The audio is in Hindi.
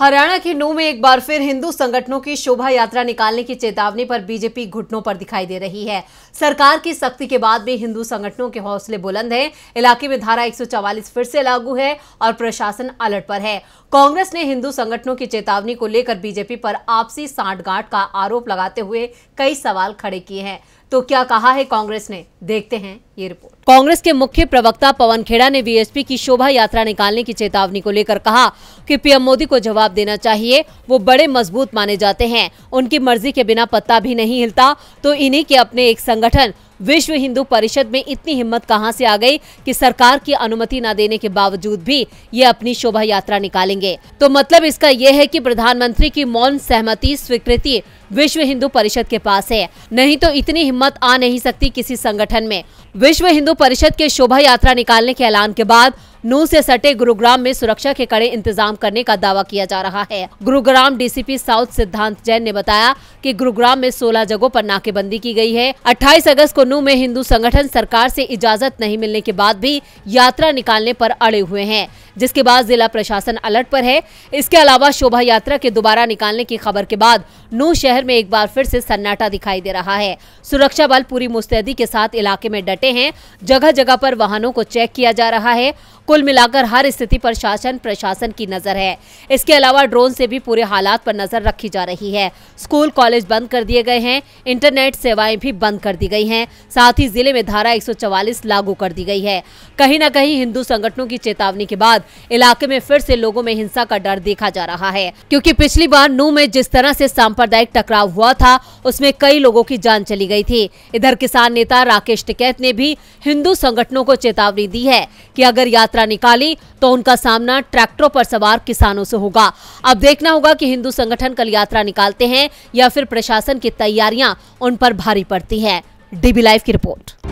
हरियाणा के नू में एक बार फिर हिंदू संगठनों की शोभा यात्रा निकालने की चेतावनी पर बीजेपी घुटनों पर दिखाई दे रही है सरकार की सख्ती के बाद भी हिंदू संगठनों के हौसले बुलंद हैं इलाके में धारा 144 फिर से लागू है और प्रशासन अलर्ट पर है कांग्रेस ने हिंदू संगठनों की चेतावनी को लेकर बीजेपी पर आपसी सांठगांठ का आरोप लगाते हुए कई सवाल खड़े किए हैं तो क्या कहा है कांग्रेस ने देखते हैं ये रिपोर्ट कांग्रेस के मुख्य प्रवक्ता पवन खेड़ा ने बीएसपी की शोभा यात्रा निकालने की चेतावनी को लेकर कहा कि पीएम मोदी को जवाब देना चाहिए वो बड़े मजबूत माने जाते हैं उनकी मर्जी के बिना पत्ता भी नहीं हिलता तो इन्हीं के अपने एक संगठन विश्व हिंदू परिषद में इतनी हिम्मत कहां से आ गई कि सरकार की अनुमति न देने के बावजूद भी ये अपनी शोभा यात्रा निकालेंगे तो मतलब इसका यह है कि प्रधानमंत्री की मौन सहमति स्वीकृति विश्व हिंदू परिषद के पास है नहीं तो इतनी हिम्मत आ नहीं सकती किसी संगठन में विश्व हिंदू परिषद के शोभा यात्रा निकालने के ऐलान के बाद नू से सटे गुरुग्राम में सुरक्षा के कड़े इंतजाम करने का दावा किया जा रहा है गुरुग्राम डीसीपी साउथ सिद्धांत जैन ने बताया कि गुरुग्राम में 16 जगहों पर नाकेबंदी की गई है 28 अगस्त को नू में हिंदू संगठन सरकार से इजाजत नहीं मिलने के बाद भी यात्रा निकालने पर अड़े हुए हैं जिसके बाद जिला प्रशासन अलर्ट पर है इसके अलावा शोभा यात्रा के दोबारा निकालने की खबर के बाद नू शहर में एक बार फिर से सन्नाटा दिखाई दे रहा है सुरक्षा बल पूरी मुस्तैदी के साथ इलाके में डटे हैं जगह जगह पर वाहनों को चेक किया जा रहा है कुल मिलाकर हर स्थिति पर शासन प्रशासन की नजर है इसके अलावा ड्रोन से भी पूरे हालात पर नजर रखी जा रही है स्कूल कॉलेज बंद कर दिए गए हैं इंटरनेट सेवाएं भी बंद कर दी गई हैं साथ ही जिले में धारा 144 लागू कर दी गई है कहीं ना कहीं हिंदू संगठनों की चेतावनी के बाद इलाके में फिर से लोगों में हिंसा का डर देखा जा रहा है क्यूँकी पिछली बार नू में जिस तरह से सांप्रदायिक टकराव हुआ था उसमें कई लोगों की जान चली गयी थी इधर किसान नेता राकेश टिकैत ने भी हिंदू संगठनों को चेतावनी दी है की अगर यात्रा यात्रा निकाली तो उनका सामना ट्रैक्टरों पर सवार किसानों से होगा अब देखना होगा कि हिंदू संगठन कल यात्रा निकालते हैं या फिर प्रशासन की तैयारियां उन पर भारी पड़ती है डीबी लाइव की रिपोर्ट